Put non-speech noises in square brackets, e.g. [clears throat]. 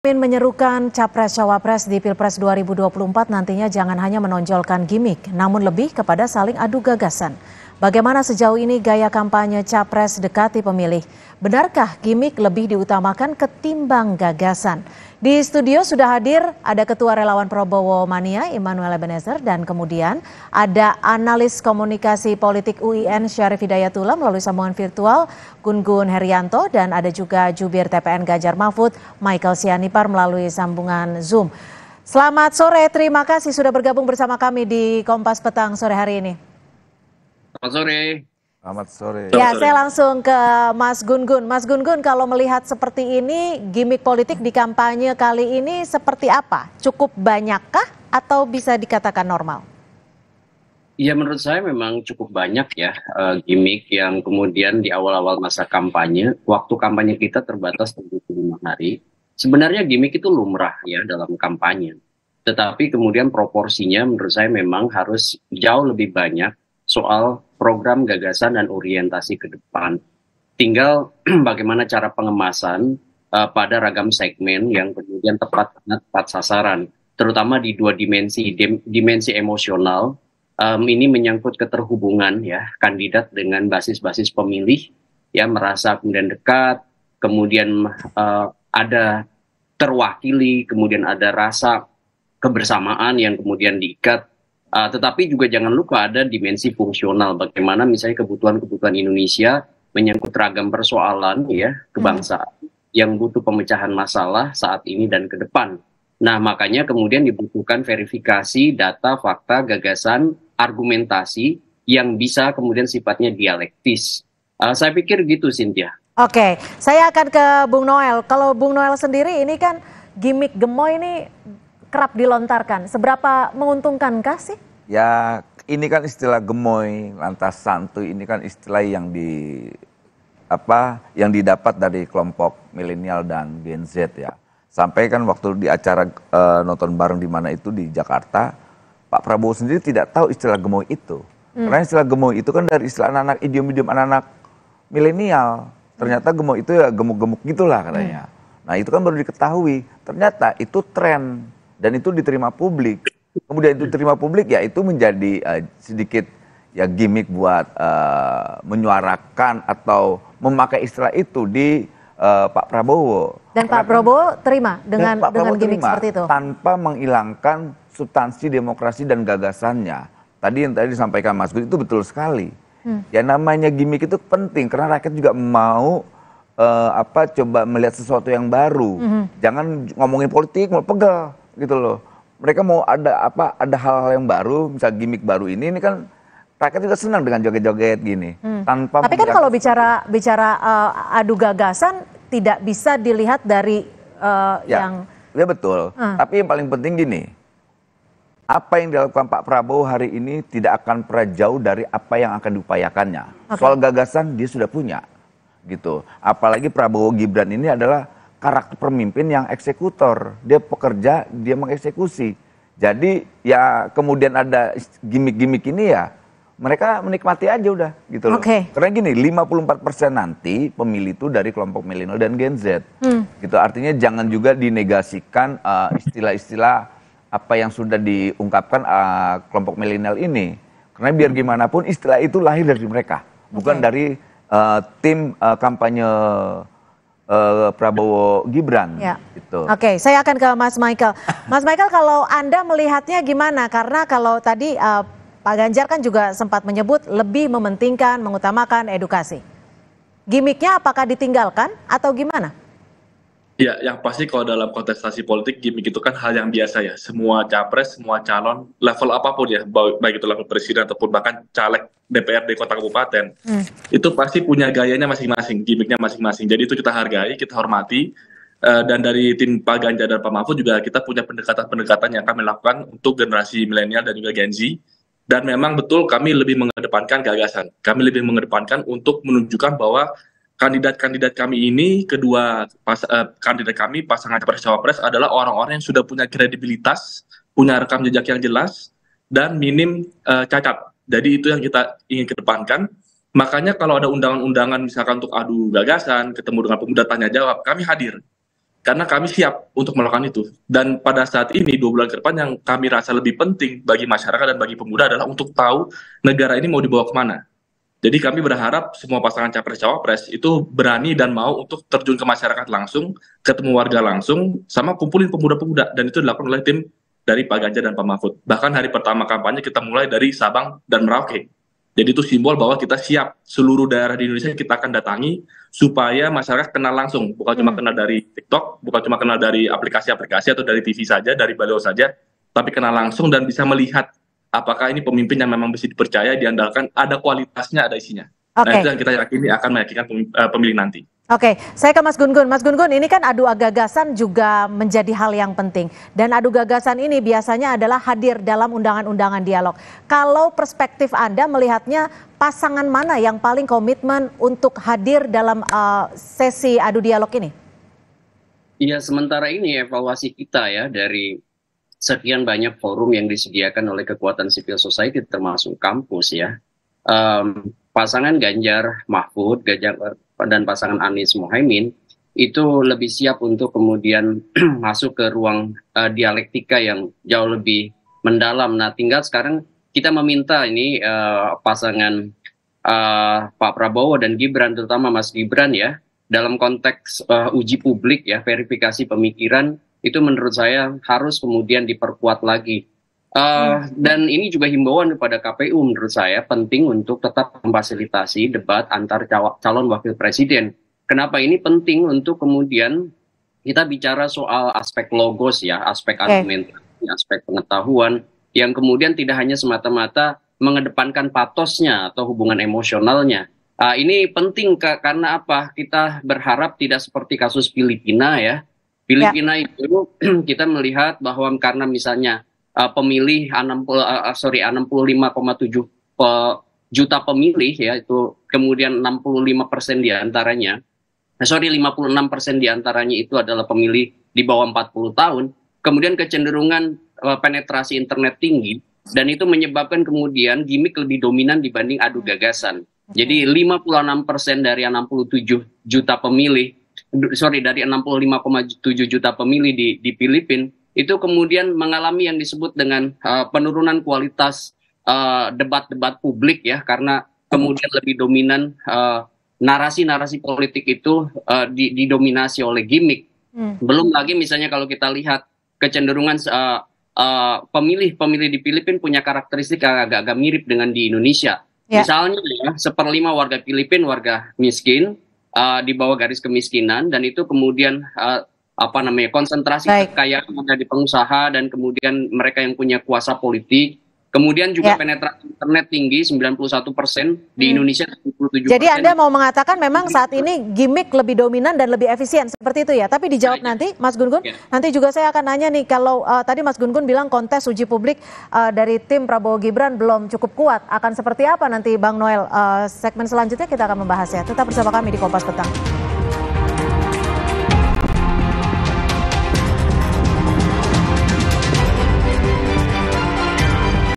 Pemimpin menyerukan capres-cawapres di Pilpres 2024 nantinya jangan hanya menonjolkan gimmick, namun lebih kepada saling adu gagasan. Bagaimana sejauh ini gaya kampanye capres dekati pemilih? Benarkah gimmick lebih diutamakan ketimbang gagasan? Di studio sudah hadir ada Ketua Relawan Prabowo Mania Immanuel Ebenezer dan kemudian ada analis komunikasi politik UIN Syarif Hidayatullah melalui sambungan virtual Gun Gun Herianto dan ada juga jubir TPN Gajar Mahfud Michael Sianipar melalui sambungan Zoom. Selamat sore, terima kasih sudah bergabung bersama kami di Kompas Petang sore hari ini. Selamat sore. Selamat sore. Ya, saya langsung ke Mas Gun Gun. Mas Gun Gun, kalau melihat seperti ini, gimmick politik di kampanye kali ini seperti apa? Cukup banyakkah atau bisa dikatakan normal? Ya menurut saya memang cukup banyak ya uh, gimmick yang kemudian di awal-awal masa kampanye, waktu kampanye kita terbatas 75 hari. Sebenarnya gimmick itu lumrah ya dalam kampanye. Tetapi kemudian proporsinya menurut saya memang harus jauh lebih banyak soal program, gagasan, dan orientasi ke depan. Tinggal [clears throat] bagaimana cara pengemasan uh, pada ragam segmen yang kemudian tepat tepat sasaran, terutama di dua dimensi, dimensi emosional. Um, ini menyangkut keterhubungan ya kandidat dengan basis-basis pemilih ya merasa kemudian dekat, kemudian uh, ada terwakili, kemudian ada rasa kebersamaan yang kemudian diikat Uh, tetapi juga jangan lupa ada dimensi fungsional bagaimana misalnya kebutuhan-kebutuhan Indonesia menyangkut ragam persoalan ya kebangsaan hmm. yang butuh pemecahan masalah saat ini dan ke depan. Nah, makanya kemudian dibutuhkan verifikasi data, fakta, gagasan, argumentasi yang bisa kemudian sifatnya dialektis. Uh, saya pikir gitu Cynthia. Oke, okay. saya akan ke Bung Noel. Kalau Bung Noel sendiri ini kan gimmick gemoy ini kerap dilontarkan. Seberapa menguntungkankah sih? Ya, ini kan istilah gemoy, lantas santuy ini kan istilah yang di apa yang didapat dari kelompok milenial dan Gen Z ya. Sampai kan waktu di acara e, nonton bareng di mana itu di Jakarta, Pak Prabowo sendiri tidak tahu istilah gemoy itu. Hmm. Karena istilah gemoy itu kan dari istilah anak-anak idiom-idiom anak-anak milenial. Ternyata gemoy itu ya gemuk-gemuk gitulah katanya. Hmm. Nah, itu kan baru diketahui. Ternyata itu tren dan itu diterima publik. Kemudian itu diterima publik ya itu menjadi uh, sedikit ya gimmick buat uh, menyuarakan atau memakai istilah itu di uh, Pak Prabowo. Dan Pak kan Prabowo terima dengan dengan Prabowo gimmick seperti itu tanpa menghilangkan substansi demokrasi dan gagasannya. Tadi yang tadi disampaikan Mas Gus itu betul sekali. Hmm. Ya namanya gimmick itu penting karena rakyat juga mau uh, apa coba melihat sesuatu yang baru. Hmm. Jangan ngomongin politik mau pegel gitu loh. Mereka mau ada apa? Ada hal-hal yang baru, misal gimmick baru ini, ini kan rakyat juga senang dengan joget-joget gini. Hmm. Tanpa. Tapi kan kalau bicara bicara uh, adu gagasan tidak bisa dilihat dari uh, ya, yang. Ya betul. Hmm. Tapi yang paling penting gini, apa yang dilakukan Pak Prabowo hari ini tidak akan pernah jauh dari apa yang akan diupayakannya. Okay. Soal gagasan dia sudah punya, gitu. Apalagi Prabowo Gibran ini adalah karakter pemimpin yang eksekutor. Dia pekerja, dia mengeksekusi. Jadi ya kemudian ada gimmick-gimmick ini ya mereka menikmati aja udah gitu loh. Okay. Karena gini, 54% nanti pemilih itu dari kelompok milenial dan Gen Z. Hmm. Gitu artinya jangan juga dinegasikan eh, istilah-istilah uh, apa yang sudah diungkapkan uh, kelompok milenial ini. Karena biar gimana pun istilah itu lahir dari mereka, bukan okay. dari uh, tim uh, kampanye uh, Prabowo Gibran. Ya. Gitu. Oke, okay, saya akan ke Mas Michael. [laughs] Mas Michael, kalau Anda melihatnya gimana? Karena kalau tadi uh, Pak Ganjar kan juga sempat menyebut lebih mementingkan, mengutamakan edukasi. Gimiknya apakah ditinggalkan atau gimana? Ya, yang pasti kalau dalam kontestasi politik gimmick itu kan hal yang biasa ya. Semua capres, semua calon, level apapun ya, baik itu level presiden ataupun bahkan caleg DPRD kota kabupaten, hmm. itu pasti punya gayanya masing-masing, gimmicknya masing-masing. Jadi itu kita hargai, kita hormati. Uh, dan dari tim Pak Ganjar dan Pak Mahfud juga kita punya pendekatan-pendekatan yang kami lakukan untuk generasi milenial dan juga Gen Z. Dan memang betul kami lebih mengedepankan gagasan. Kami lebih mengedepankan untuk menunjukkan bahwa kandidat-kandidat kami ini kedua pas, uh, kandidat kami pasangan capres cawapres adalah orang-orang yang sudah punya kredibilitas, punya rekam jejak yang jelas dan minim uh, cacat. Jadi itu yang kita ingin kedepankan. Makanya kalau ada undangan-undangan misalkan untuk adu gagasan, ketemu dengan pemuda tanya jawab, kami hadir. Karena kami siap untuk melakukan itu. Dan pada saat ini, dua bulan ke depan yang kami rasa lebih penting bagi masyarakat dan bagi pemuda adalah untuk tahu negara ini mau dibawa kemana jadi kami berharap semua pasangan capres-cawapres itu berani dan mau untuk terjun ke masyarakat langsung, ketemu warga langsung, sama kumpulin pemuda-pemuda. Dan itu dilakukan oleh tim dari Pak Ganjar dan Pak Mahfud. Bahkan hari pertama kampanye kita mulai dari Sabang dan Merauke. Jadi itu simbol bahwa kita siap seluruh daerah di Indonesia kita akan datangi supaya masyarakat kenal langsung, bukan cuma hmm. kenal dari TikTok, bukan cuma kenal dari aplikasi-aplikasi atau dari TV saja, dari baliho saja, tapi kenal langsung dan bisa melihat apakah ini pemimpin yang memang bisa dipercaya, diandalkan, ada kualitasnya, ada isinya. Okay. Nah itu yang kita yakini akan meyakinkan eh, pemilih nanti. Oke, okay. saya ke Mas Gun Gun. Mas Gun Gun, ini kan adu gagasan juga menjadi hal yang penting. Dan adu gagasan ini biasanya adalah hadir dalam undangan-undangan dialog. Kalau perspektif Anda melihatnya pasangan mana yang paling komitmen untuk hadir dalam uh, sesi adu dialog ini? Iya, sementara ini evaluasi kita ya dari sekian banyak forum yang disediakan oleh kekuatan civil society termasuk kampus ya. Um, pasangan Ganjar Mahfud Ganjar, dan pasangan Anies Mohaimin itu lebih siap untuk kemudian [clears throat] masuk ke ruang uh, dialektika yang jauh lebih mendalam. Nah, tinggal sekarang kita meminta ini uh, pasangan uh, Pak Prabowo dan Gibran, terutama Mas Gibran ya, dalam konteks uh, uji publik ya, verifikasi pemikiran itu menurut saya harus kemudian diperkuat lagi. Uh, hmm. Dan ini juga himbauan kepada KPU menurut saya penting untuk tetap memfasilitasi debat antar calon wakil presiden. Kenapa ini penting untuk kemudian kita bicara soal aspek logos ya, aspek okay. argumentasi, aspek pengetahuan yang kemudian tidak hanya semata-mata mengedepankan patosnya atau hubungan emosionalnya. Uh, ini penting ke, karena apa? Kita berharap tidak seperti kasus Filipina ya, Filipina ya. itu [clears throat] kita melihat bahwa karena misalnya uh, pemilih 60 uh, uh, sorry 65,7 juta pemilih ya itu kemudian 65 persen diantaranya eh, sorry 56 persen diantaranya itu adalah pemilih di bawah 40 tahun kemudian kecenderungan uh, penetrasi internet tinggi dan itu menyebabkan kemudian gimmick lebih dominan dibanding adu gagasan. Hmm. Jadi 56 persen dari 67 juta pemilih sorry dari 65,7 juta pemilih di di Filipina itu kemudian mengalami yang disebut dengan uh, penurunan kualitas eh, debat-debat uh, publik ya karena kemudian lebih dominan eh, narasi-narasi uh, politik itu uh, di, didominasi oleh gimmick. Hmm. Belum lagi misalnya kalau kita lihat kecenderungan pemilih-pemilih uh, uh, di Filipina punya karakteristik yang agak-agak mirip dengan di Indonesia. Yeah. Misalnya ya, seperlima warga Filipina warga miskin, uh, di bawah garis kemiskinan dan itu kemudian uh, apa namanya konsentrasi kekayaan ada di pengusaha dan kemudian mereka yang punya kuasa politik Kemudian juga ya. penetrasi internet tinggi 91 persen di hmm. Indonesia 77 Jadi Anda mau mengatakan memang saat ini gimmick lebih dominan dan lebih efisien seperti itu ya. Tapi dijawab nanti Mas Gun Gun. Ya. Nanti juga saya akan nanya nih kalau uh, tadi Mas Gun Gun bilang kontes uji publik uh, dari tim Prabowo Gibran belum cukup kuat. Akan seperti apa nanti Bang Noel? Uh, segmen selanjutnya kita akan membahas ya. Tetap bersama kami di Kompas Petang.